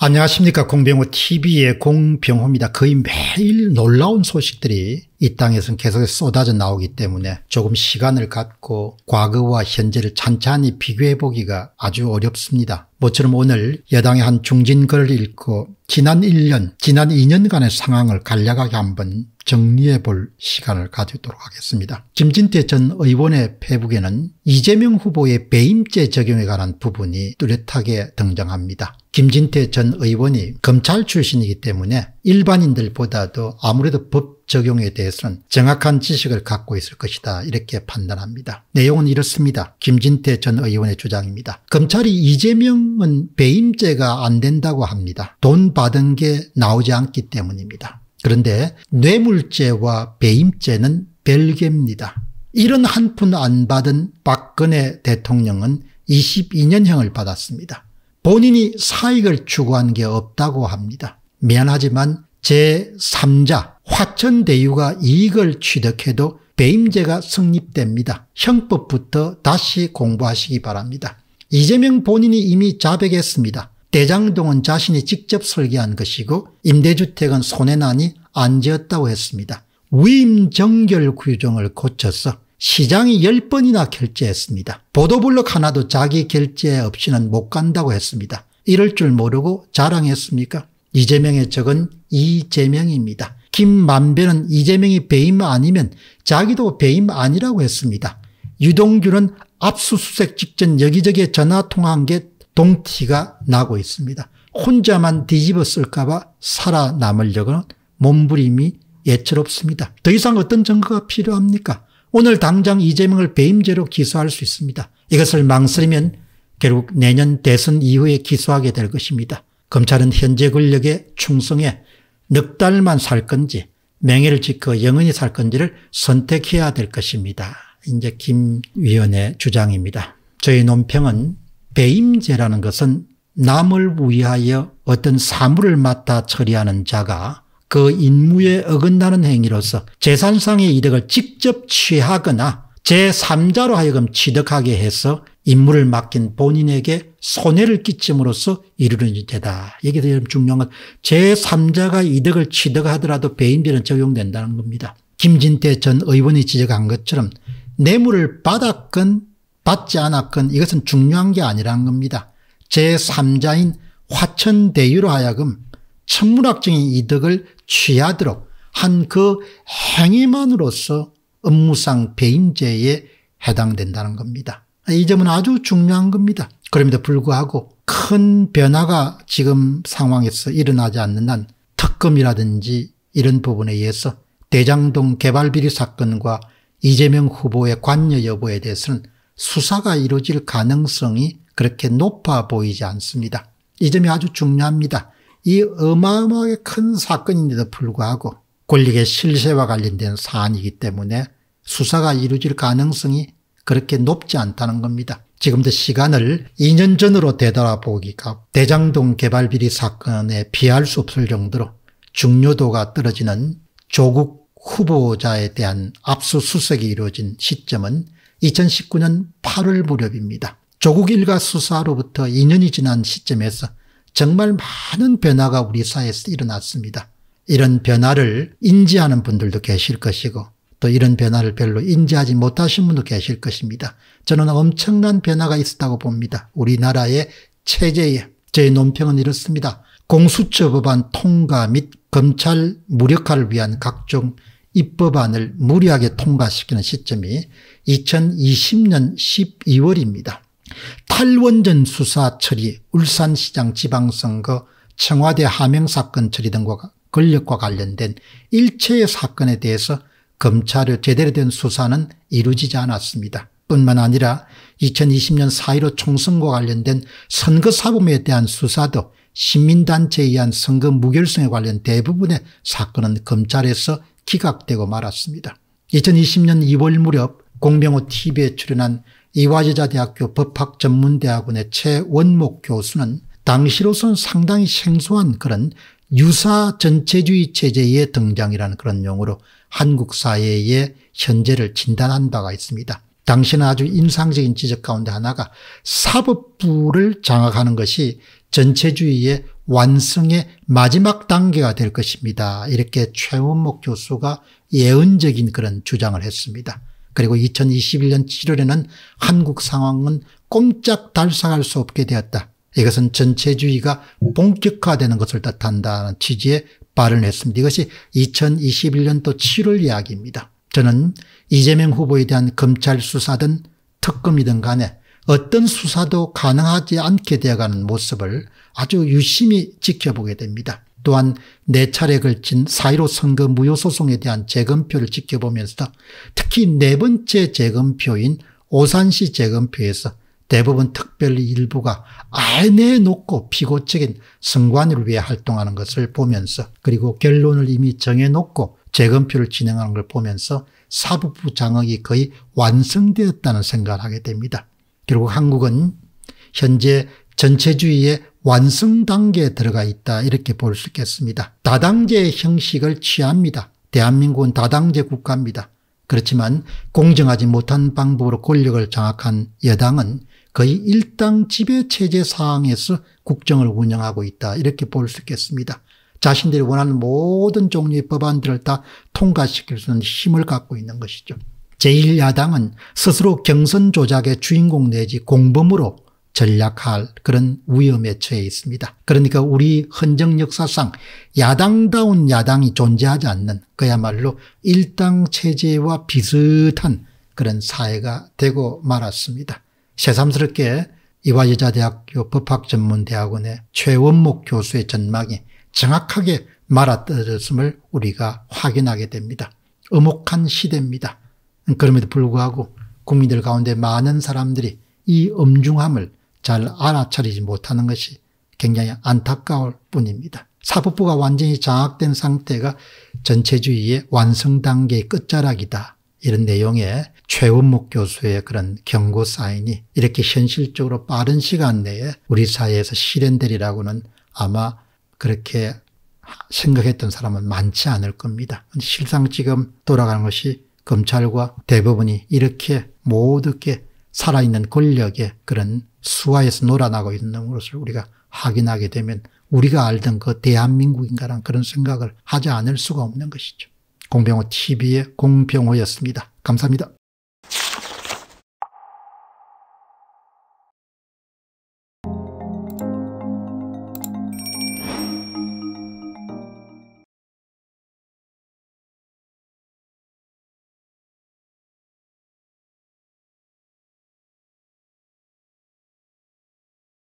안녕하십니까 공병호 TV의 공병호입니다. 거의 매일 놀라운 소식들이 이 땅에서는 계속 쏟아져 나오기 때문에 조금 시간을 갖고 과거와 현재를 찬찬히 비교해보기가 아주 어렵습니다. 모처럼 오늘 여당의 한 중진 글을 읽고 지난 1년, 지난 2년간의 상황을 간략하게 한번 정리해 볼 시간을 가지도록 하겠습니다. 김진태 전 의원의 페북에는 이재명 후보의 배임죄 적용에 관한 부분이 뚜렷하게 등장합니다. 김진태 전 의원이 검찰 출신이기 때문에 일반인들보다도 아무래도 법 적용에 대해서는 정확한 지식을 갖고 있을 것이다 이렇게 판단합니다. 내용은 이렇습니다. 김진태 전 의원의 주장입니다. 검찰이 이재명은 배임죄가 안 된다고 합니다. 돈 받은 게 나오지 않기 때문입니다. 그런데 뇌물죄와 배임죄는 별개입니다. 이런 한푼 안 받은 박근혜 대통령은 22년형을 받았습니다. 본인이 사익을 추구한 게 없다고 합니다. 미안하지만 제3자 화천대유가 이익을 취득해도 배임죄가 성립됩니다. 형법부터 다시 공부하시기 바랍니다. 이재명 본인이 이미 자백했습니다. 대장동은 자신이 직접 설계한 것이고 임대주택은 손해나니안 지었다고 했습니다. 위임정결 규정을 고쳐서 시장이 10번이나 결제했습니다. 보도블록 하나도 자기 결제 없이는 못 간다고 했습니다. 이럴 줄 모르고 자랑했습니까? 이재명의 적은 이재명입니다. 김만배는 이재명이 배임 아니면 자기도 배임 아니라고 했습니다. 유동규는 압수수색 직전 여기저기 전화통화한 게 동티가 나고 있습니다. 혼자만 뒤집어 쓸까봐 살아남으려고는 몸부림이 예철없습니다. 더 이상 어떤 증거가 필요합니까? 오늘 당장 이재명을 배임죄로 기소할 수 있습니다. 이것을 망설이면 결국 내년 대선 이후에 기소하게 될 것입니다. 검찰은 현재 권력에 충성해 넉 달만 살 건지 명예를 지켜 영원히 살 건지를 선택해야 될 것입니다. 이제 김 위원의 주장입니다. 저희 논평은 배임죄라는 것은 남을 위하여 어떤 사물을 맡아 처리하는 자가 그 임무에 어긋나는 행위로서 재산상의 이득을 직접 취하거나 제3자로 하여금 취득하게 해서 임무를 맡긴 본인에게 손해를 끼침으로써 이루는 죄다. 여기서 여러 중요한 건 제3자가 이득을 취득하더라도 배임죄는 적용된다는 겁니다. 김진태 전 의원이 지적한 것처럼 뇌물을 받았건 받지 않았건 이것은 중요한 게 아니란 겁니다. 제3자인 화천대유로 하여금 천문학적인 이득을 취하도록 한 그 행위만으로서 업무상 배임죄에 해당된다는 겁니다. 이 점은 아주 중요한 겁니다. 그럼에도 불구하고 큰 변화가 지금 상황에서 일어나지 않는 한 특검이라든지 이런 부분에 의해서 대장동 개발비리 사건과 이재명 후보의 관여 여부에 대해서는 수사가 이루어질 가능성이 그렇게 높아 보이지 않습니다. 이 점이 아주 중요합니다. 이 어마어마하게 큰 사건인데도 불구하고 권력의 실세와 관련된 사안이기 때문에 수사가 이루어질 가능성이 그렇게 높지 않다는 겁니다. 지금도 시간을 2년 전으로 되돌아보기가 대장동 개발비리 사건에 비할 수 없을 정도로 중요도가 떨어지는 조국 후보자에 대한 압수수색이 이루어진 시점은 2019년 8월 무렵입니다. 조국 일가 수사로부터 2년이 지난 시점에서 정말 많은 변화가 우리 사회에서 일어났습니다. 이런 변화를 인지하는 분들도 계실 것이고 또 이런 변화를 별로 인지하지 못하신 분도 계실 것입니다. 저는 엄청난 변화가 있었다고 봅니다. 우리나라의 체제에 저의 논평은 이렇습니다. 공수처 법안 통과 및 검찰 무력화를 위한 각종 입법안을 무리하게 통과시키는 시점이 2020년 12월입니다. 탈원전 수사 처리, 울산시장 지방선거, 청와대 하명사건 처리 등과 권력과 관련된 일체의 사건에 대해서 검찰의 제대로 된 수사는 이루어지지 않았습니다. 뿐만 아니라 2020년 4.15 총선과 관련된 선거사범에 대한 수사도 시민단체에 의한 선거 무결성에 관련 대부분의 사건은 검찰에서 기각되고 말았습니다. 2020년 2월 무렵 공병호 TV에 출연한 이화여자대학교 법학전문대학원의 최원목 교수는 당시로선 상당히 생소한 그런 유사 전체주의 체제의 등장이라는 그런 용어로 한국 사회의 현재를 진단한 바가 있습니다. 당시는 아주 인상적인 지적 가운데 하나가 사법부를 장악하는 것이 전체주의의 완성의 마지막 단계가 될 것입니다. 이렇게 최원목 교수가 예언적인 그런 주장을 했습니다. 그리고 2021년 7월에는 한국 상황은 꼼짝 달싹할 수 없게 되었다. 이것은 전체주의가 본격화되는 것을 뜻한다는 취지의 발언을 했습니다. 이것이 2021년도 7월 이야기입니다. 저는 이재명 후보에 대한 검찰 수사든 특검이든 간에 어떤 수사도 가능하지 않게 되어가는 모습을 아주 유심히 지켜보게 됩니다. 또한 네 차례 걸친 사1로 선거 무효소송에 대한 재검표를 지켜보면서 특히 네 번째 재검표인 오산시 재검표에서 대법원 특별 일부가 아내 놓고 피고측인 승관을 위해 활동하는 것을 보면서 그리고 결론을 이미 정해놓고 재검표를 진행하는 걸 보면서 사법부 장악이 거의 완성되었다는 생각을 하게 됩니다. 결국 한국은 현재 전체주의의 완성 단계에 들어가 있다 이렇게 볼 수 있겠습니다. 다당제 형식을 취합니다. 대한민국은 다당제 국가입니다. 그렇지만 공정하지 못한 방법으로 권력을 장악한 여당은 거의 일당 지배체제 상황에서 국정을 운영하고 있다 이렇게 볼 수 있겠습니다. 자신들이 원하는 모든 종류의 법안들을 다 통과시킬 수 있는 힘을 갖고 있는 것이죠. 제1야당은 스스로 경선 조작의 주인공 내지 공범으로 전략할 그런 위험에 처해 있습니다. 그러니까 우리 헌정 역사상 야당다운 야당이 존재하지 않는 그야말로 일당 체제와 비슷한 그런 사회가 되고 말았습니다. 새삼스럽게 이화여자대학교 법학전문대학원의 최원목 교수의 전망이 정확하게 말아떨어졌음을 우리가 확인하게 됩니다. 음혹한 시대입니다. 그럼에도 불구하고 국민들 가운데 많은 사람들이 이 엄중함을 잘 알아차리지 못하는 것이 굉장히 안타까울 뿐입니다. 사법부가 완전히 장악된 상태가 전체주의의 완성 단계의 끝자락이다. 이런 내용의 최원목 교수의 그런 경고 사인이 이렇게 현실적으로 빠른 시간 내에 우리 사회에서 실현되리라고는 아마 그렇게 생각했던 사람은 많지 않을 겁니다. 실상 지금 돌아가는 것이 검찰과 대법원이 이렇게 모두께 살아있는 권력의 그런 수화에서 놀아나고 있는 것을 우리가 확인하게 되면 우리가 알던 그 대한민국인가란 그런 생각을 하지 않을 수가 없는 것이죠. 공병호 TV의 공병호였습니다. 감사합니다.